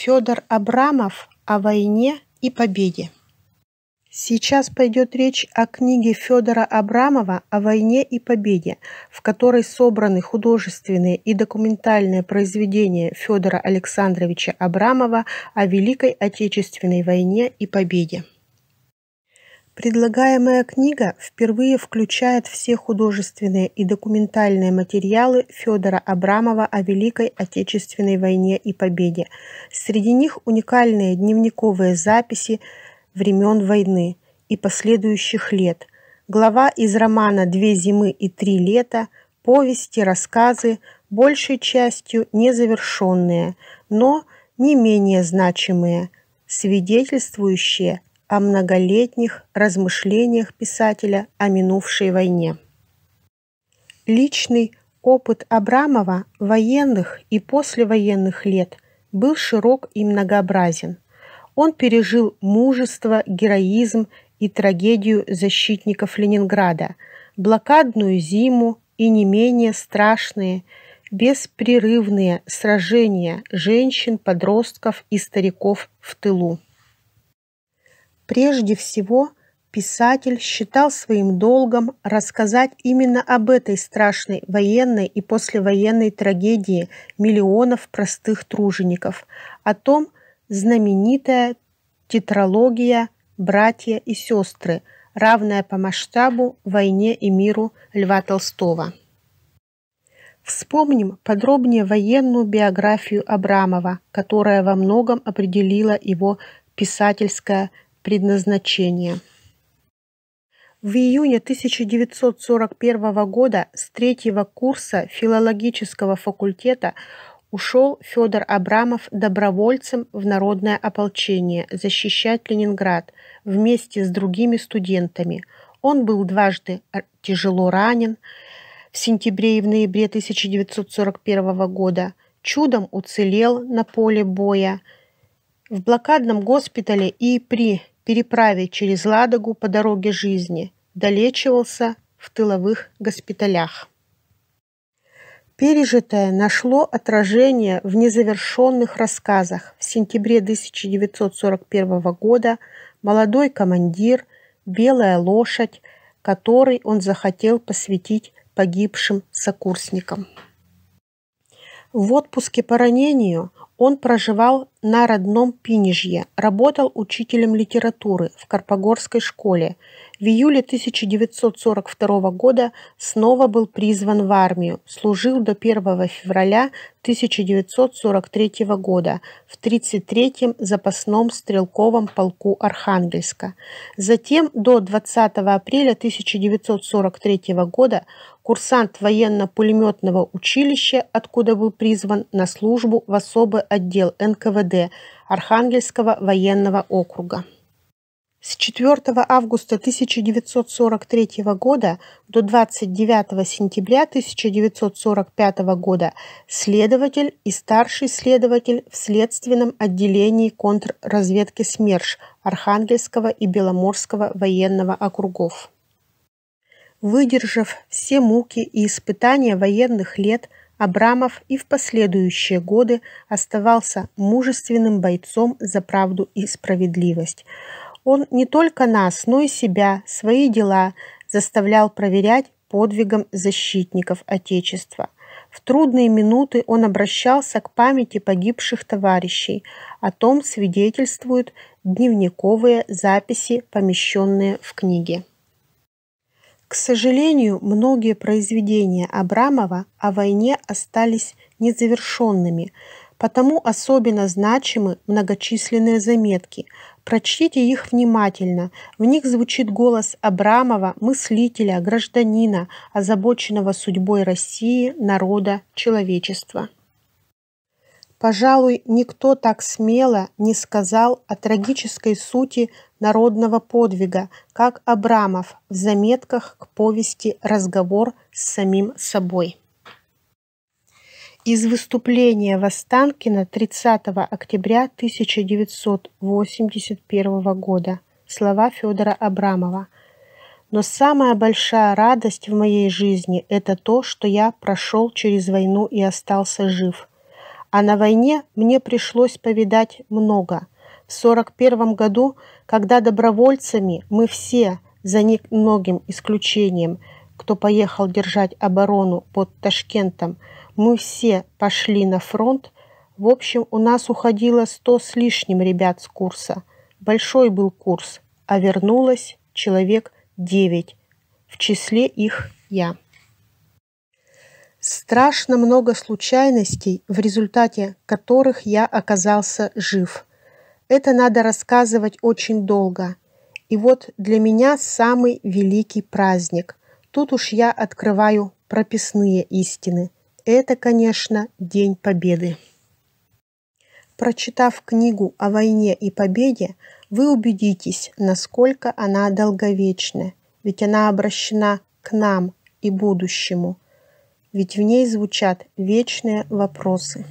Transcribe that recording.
Федор Абрамов о войне и победе. Сейчас пойдет речь о книге Федора Абрамова о войне и победе, в которой собраны художественные и документальные произведения Федора Александровича Абрамова о Великой Отечественной войне и победе. Предлагаемая книга впервые включает все художественные и документальные материалы Федора Абрамова о Великой Отечественной войне и победе. Среди них уникальные дневниковые записи времен войны и последующих лет, глава из романа «Две зимы и три лета», повести, рассказы, большей частью незавершенные, но не менее значимые, свидетельствующие – о многолетних размышлениях писателя о минувшей войне. Личный опыт Абрамова военных и послевоенных лет был широк и многообразен. Он пережил мужество, героизм и трагедию защитников Ленинграда, блокадную зиму и не менее страшные, беспрерывные сражения женщин, подростков и стариков в тылу. Прежде всего, писатель считал своим долгом рассказать именно об этой страшной военной и послевоенной трагедии миллионов простых тружеников, о том знаменитая тетралогия «Братья и сестры», равная по масштабу «Войне и миру» Льва Толстого. Вспомним подробнее военную биографию Абрамова, которая во многом определила его писательское Предназначение. В июне 1941 года с третьего курса филологического факультета ушел Федор Абрамов добровольцем в народное ополчение защищать Ленинград вместе с другими студентами. Он был дважды тяжело ранен в сентябре и в ноябре 1941 года, чудом уцелел на поле боя. В блокадном госпитале и при переправе через Ладогу по дороге жизни, долечивался в тыловых госпиталях. Пережитое нашло отражение в незавершенных рассказах. В сентябре 1941 года «Молодой командир», «Белая лошадь», который он захотел посвятить погибшим сокурсникам. В отпуске по ранению он проживал на родном Пинежье, работал учителем литературы в Карпогорской школе. В июле 1942 года снова был призван в армию, служил до 1 февраля 1943 года в 33-м запасном стрелковом полку Архангельска. Затем до 20 апреля 1943 года курсант военно-пулеметного училища, откуда был призван на службу в особый отдел НКВД МВД Архангельского военного округа. С 4 августа 1943 года до 29 сентября 1945 года следователь и старший следователь в следственном отделении контрразведки СМЕРШ Архангельского и Беломорского военного округов. Выдержав все муки и испытания военных лет, Абрамов и в последующие годы оставался мужественным бойцом за правду и справедливость. Он не только нас, но и себя, свои дела заставлял проверять подвигом защитников Отечества. В трудные минуты он обращался к памяти погибших товарищей. О том свидетельствуют дневниковые записи, помещенные в книге. К сожалению, многие произведения Абрамова о войне остались незавершенными, потому особенно значимы многочисленные заметки. Прочтите их внимательно. В них звучит голос Абрамова, мыслителя, гражданина, озабоченного судьбой России, народа, человечества. Пожалуй, никто так смело не сказал о трагической сути народного подвига, как Абрамов в заметках к повести «Разговор с самим собой». Из выступления Востанкина 30 октября 1981 года. Слова Федора Абрамова. «Но самая большая радость в моей жизни – это то, что я прошел через войну и остался жив. А на войне мне пришлось повидать много – в 1941 году, когда добровольцами мы все, за немногим исключением, кто поехал держать оборону под Ташкентом, мы все пошли на фронт, в общем, у нас уходило сто с лишним ребят с курса. Большой был курс, а вернулось человек девять, в числе их я. Страшно много случайностей, в результате которых я оказался жив – это надо рассказывать очень долго. И вот для меня самый великий праздник. Тут уж я открываю прописные истины. Это, конечно, День Победы. Прочитав книгу о войне и победе, вы убедитесь, насколько она долговечна, ведь она обращена к нам и будущему, ведь в ней звучат вечные вопросы.